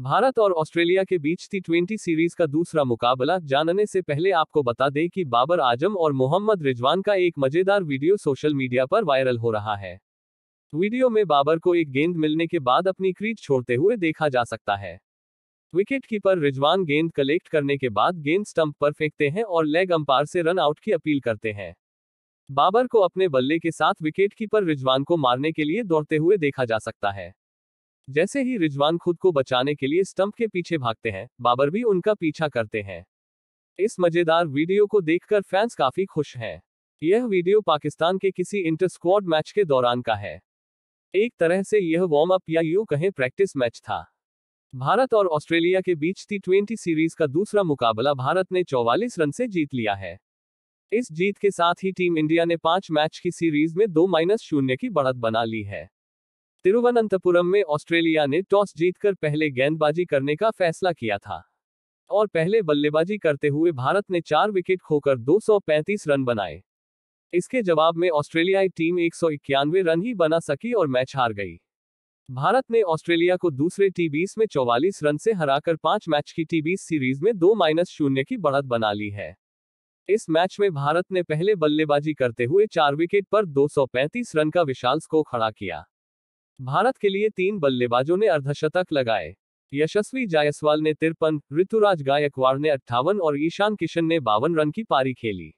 भारत और ऑस्ट्रेलिया के बीच T twenty series का दूसरा मुकाबला जानने से पहले आपको बता दें कि बाबर आजम और मोहम्मद रिजवान का एक मजेदार वीडियो सोशल मीडिया पर वायरल हो रहा है वीडियो में बाबर को एक गेंद मिलने के बाद अपनी क्रीज छोड़ते हुए देखा जा सकता है विकेट कीपर रिजवान गेंद कलेक्ट करने के बाद गेंद स्टंप पर फेंकते हैं और लेग अंपायर से रन आउट की अपील करते हैं बाबर को अपने बल्ले के साथ विकेट कीपर रिजवान को मारने के लिए दौड़ते हुए देखा जा सकता है जैसे ही रिजवान खुद को बचाने के लिए स्टंप के पीछे भागते हैं बाबर भी उनका पीछा करते हैं इस मजेदार वीडियो को देखकर फैंस काफी खुश हैं यह वीडियो पाकिस्तान के किसी इंटर स्क्वाड मैच के दौरान का है एक तरह से यह वार्म अप या यू कहें प्रैक्टिस मैच था भारत और ऑस्ट्रेलिया के बीच टी ट्वेंटी सीरीज का दूसरा मुकाबला भारत ने 44 रन से जीत लिया है इस जीत के साथ ही टीम इंडिया ने पांच मैच की सीरीज में दो माइनस शून्य की बढ़त बना ली है तिरुवनंतपुरम में ऑस्ट्रेलिया ने टॉस जीतकर पहले गेंदबाजी करने का फैसला किया था और पहले बल्लेबाजी करते हुए भारत ने चार विकेट खोकर 235 रन बनाए इसके जवाब में ऑस्ट्रेलियाई टीम एक रन ही बना सकी और मैच हार गई भारत ने ऑस्ट्रेलिया को दूसरे टी बीस में 44 रन से हराकर पांच मैच की टी बीस सीरीज में दो माइनस शून्य की बढ़त बना ली है इस मैच में भारत ने पहले बल्लेबाजी करते हुए चार विकेट पर 235 रन का विशाल स्कोर खड़ा किया भारत के लिए तीन बल्लेबाजों ने अर्धशतक लगाए यशस्वी जायसवाल ने तिरपन ऋतुराज गायकवाड़ ने अट्ठावन और ईशान किशन ने बावन रन की पारी खेली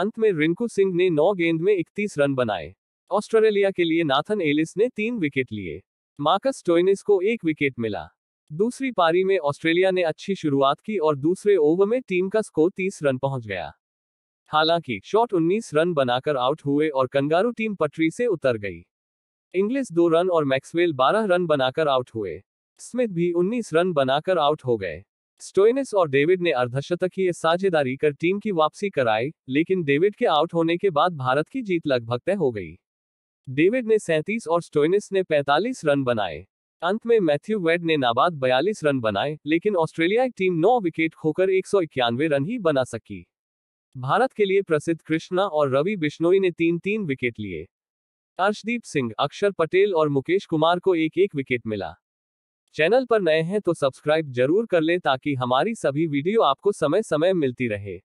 अंत में रिंकू सिंह ने नौ गेंद में इकतीस रन बनाए ऑस्ट्रेलिया के लिए नाथन एलिस ने तीन विकेट लिए मार्कस टोइनिस को एक विकेट मिला दूसरी पारी में ऑस्ट्रेलिया ने अच्छी शुरुआत की और दूसरे ओवर में टीम का स्कोर तीस रन पहुंच गया हालांकि शॉट 19 रन बनाकर आउट हुए और कंगारू टीम पटरी से उतर गई इंग्लिश दो रन और मैक्सवेल 12 रन बनाकर आउट हुए स्मिथ भी 19 रन बनाकर आउट हो गए स्टोइनिस और डेविड ने अर्धशतकीय की साझेदारी कर टीम की वापसी कराई लेकिन डेविड के आउट होने के बाद भारत की जीत लगभग तय हो गई डेविड ने 37 और स्टोइनिस ने 45 रन बनाए अंत में मैथ्यू वेड ने नाबाद 42 रन बनाए लेकिन ऑस्ट्रेलियाई टीम 9 विकेट खोकर एक रन ही बना सकी भारत के लिए प्रसिद्ध कृष्णा और रवि बिश्नोई ने तीन तीन विकेट लिए अर्शदीप सिंह अक्षर पटेल और मुकेश कुमार को एक एक विकेट मिला चैनल पर नए हैं तो सब्सक्राइब जरूर कर लें ताकि हमारी सभी वीडियो आपको समय समय मिलती रहे